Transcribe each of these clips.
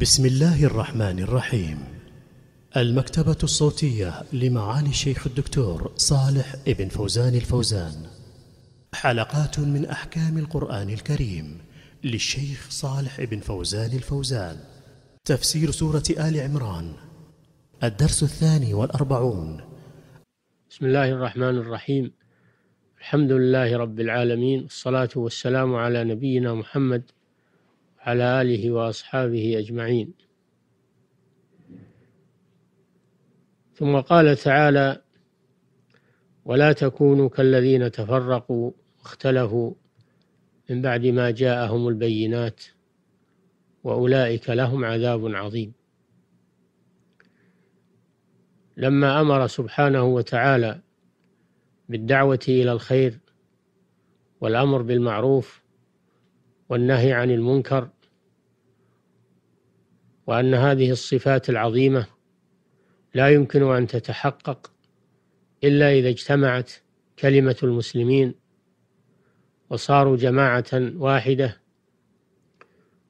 بسم الله الرحمن الرحيم المكتبة الصوتية لمعالي الشيخ الدكتور صالح ابن فوزان الفوزان حلقات من أحكام القرآن الكريم للشيخ صالح ابن فوزان الفوزان تفسير سورة آل عمران الدرس الثاني والأربعون بسم الله الرحمن الرحيم الحمد لله رب العالمين الصلاة والسلام على نبينا محمد على آله وأصحابه أجمعين ثم قال تعالى ولا تكونوا كالذين تفرقوا واختلفوا من بعد ما جاءهم البينات وأولئك لهم عذاب عظيم لما أمر سبحانه وتعالى بالدعوة إلى الخير والأمر بالمعروف والنهي عن المنكر وأن هذه الصفات العظيمة لا يمكن أن تتحقق إلا إذا اجتمعت كلمة المسلمين وصاروا جماعة واحدة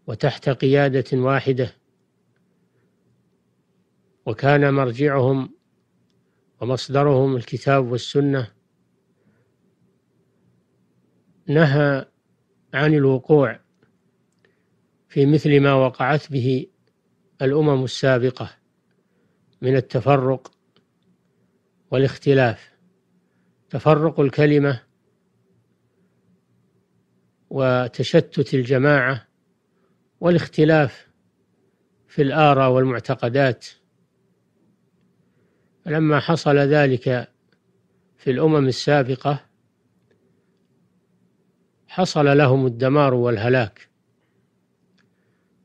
وتحت قيادة واحدة وكان مرجعهم ومصدرهم الكتاب والسنة نهى عن الوقوع في مثل ما وقعت به الأمم السابقة من التفرق والاختلاف تفرق الكلمة وتشتت الجماعة والاختلاف في الآراء والمعتقدات لما حصل ذلك في الأمم السابقة حصل لهم الدمار والهلاك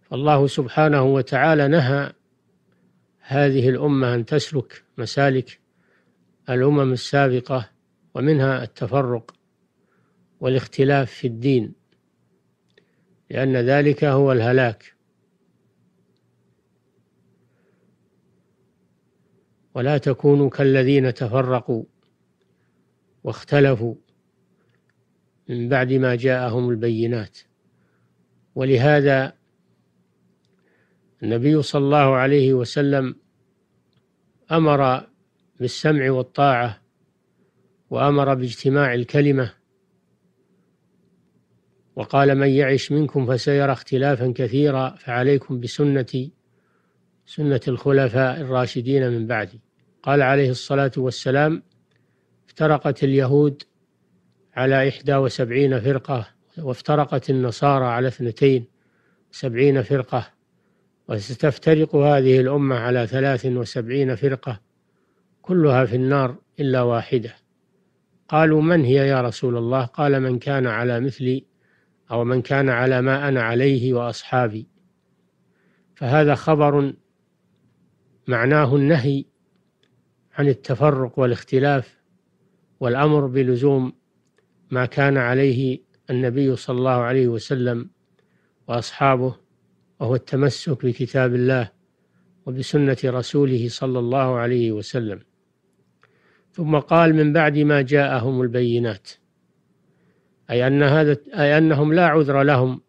فالله سبحانه وتعالى نهى هذه الأمة أن تسلك مسالك الأمم السابقة ومنها التفرق والاختلاف في الدين لأن ذلك هو الهلاك ولا تكونوا كالذين تفرقوا واختلفوا من بعد ما جاءهم البينات ولهذا النبي صلى الله عليه وسلم أمر بالسمع والطاعة وأمر باجتماع الكلمة وقال من يعش منكم فسيرى اختلافا كثيرا فعليكم بسنتي سنة الخلفاء الراشدين من بعدي قال عليه الصلاة والسلام افترقت اليهود على إحدى وسبعين فرقة وافترقت النصارى على اثنتين سبعين فرقة وستفترق هذه الأمة على ثلاث وسبعين فرقة كلها في النار إلا واحدة قالوا من هي يا رسول الله قال من كان على مثلي أو من كان على ما أنا عليه وأصحابي فهذا خبر معناه النهي عن التفرق والاختلاف والأمر بلزوم ما كان عليه النبي صلى الله عليه وسلم وأصحابه وهو التمسك بكتاب الله وبسنة رسوله صلى الله عليه وسلم ثم قال من بعد ما جاءهم البينات أي, أن هذا أي أنهم لا عذر لهم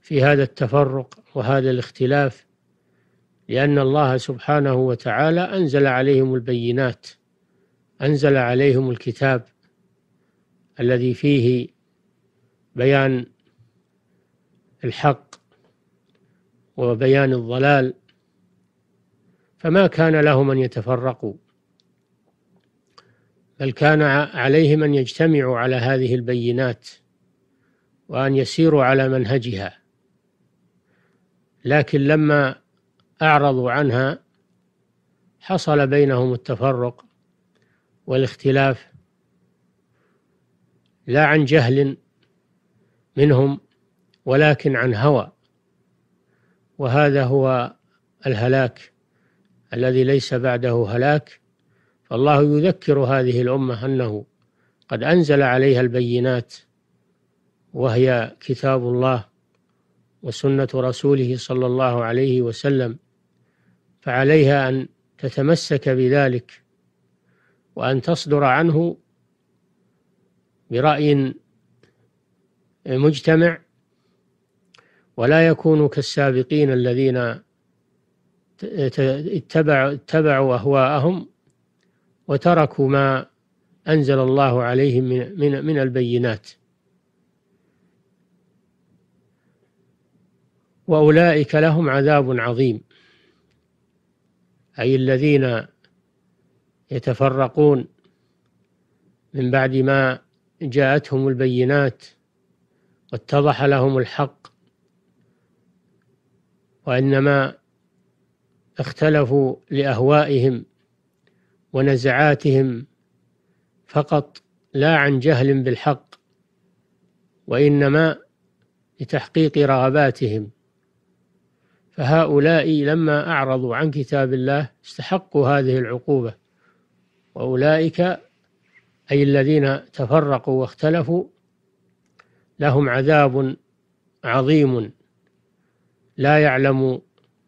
في هذا التفرق وهذا الاختلاف لأن الله سبحانه وتعالى أنزل عليهم البينات أنزل عليهم الكتاب الذي فيه بيان الحق وبيان الضلال فما كان لهم أن يتفرقوا بل كان عليهم أن يجتمعوا على هذه البينات وأن يسيروا على منهجها لكن لما أعرضوا عنها حصل بينهم التفرق والاختلاف لا عن جهل منهم ولكن عن هوى وهذا هو الهلاك الذي ليس بعده هلاك فالله يذكر هذه الأمة أنه قد أنزل عليها البينات وهي كتاب الله وسنة رسوله صلى الله عليه وسلم فعليها أن تتمسك بذلك وأن تصدر عنه برأي مجتمع ولا يكونوا كالسابقين الذين اتبعوا, اتبعوا أهواءهم وتركوا ما أنزل الله عليهم من, من, من البينات وأولئك لهم عذاب عظيم أي الذين يتفرقون من بعد ما جاءتهم البينات واتضح لهم الحق وإنما اختلفوا لأهوائهم ونزعاتهم فقط لا عن جهل بالحق وإنما لتحقيق رغباتهم فهؤلاء لما أعرضوا عن كتاب الله استحقوا هذه العقوبة وأولئك أي الذين تفرقوا واختلفوا لهم عذاب عظيم لا يعلم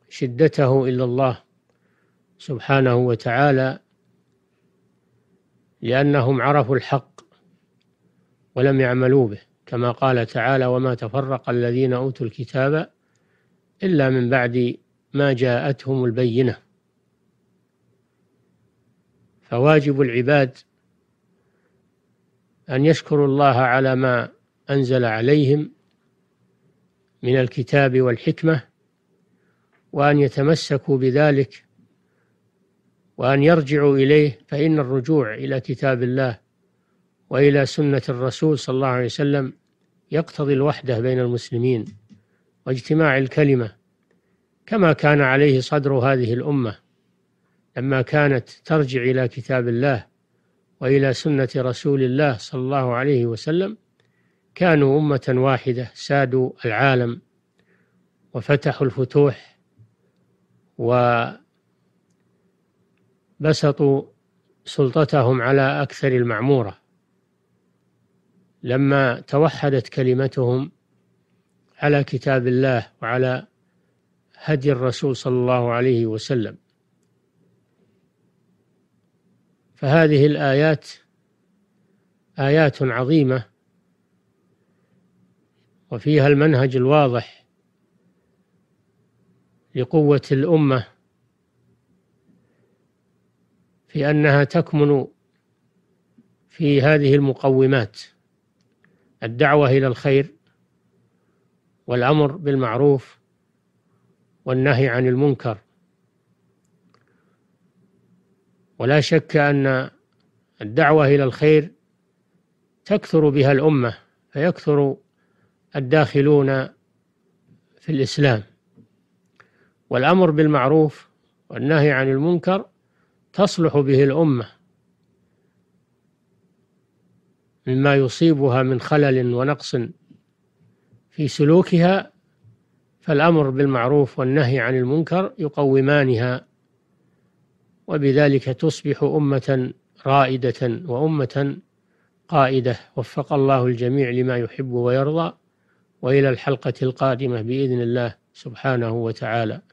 شدته إلا الله سبحانه وتعالى لأنهم عرفوا الحق ولم يعملوا به كما قال تعالى وما تفرق الذين أوتوا الكتاب إلا من بعد ما جاءتهم البينة فواجب العباد أن يشكروا الله على ما أنزل عليهم من الكتاب والحكمة وأن يتمسكوا بذلك وأن يرجعوا إليه فإن الرجوع إلى كتاب الله وإلى سنة الرسول صلى الله عليه وسلم يقتضي الوحدة بين المسلمين واجتماع الكلمة كما كان عليه صدر هذه الأمة لما كانت ترجع إلى كتاب الله وإلى سنة رسول الله صلى الله عليه وسلم كانوا أمة واحدة سادوا العالم وفتحوا الفتوح وبسطوا سلطتهم على أكثر المعمورة لما توحدت كلمتهم على كتاب الله وعلى هدي الرسول صلى الله عليه وسلم فهذه الآيات آيات عظيمة وفيها المنهج الواضح لقوة الأمة في أنها تكمن في هذه المقومات الدعوة إلى الخير والأمر بالمعروف والنهي عن المنكر ولا شك أن الدعوة إلى الخير تكثر بها الأمة فيكثر الداخلون في الإسلام والأمر بالمعروف والنهي عن المنكر تصلح به الأمة مما يصيبها من خلل ونقص في سلوكها فالأمر بالمعروف والنهي عن المنكر يقومانها وبذلك تصبح أمة رائدة وأمة قائدة وفق الله الجميع لما يحب ويرضى والى الحلقه القادمه باذن الله سبحانه وتعالى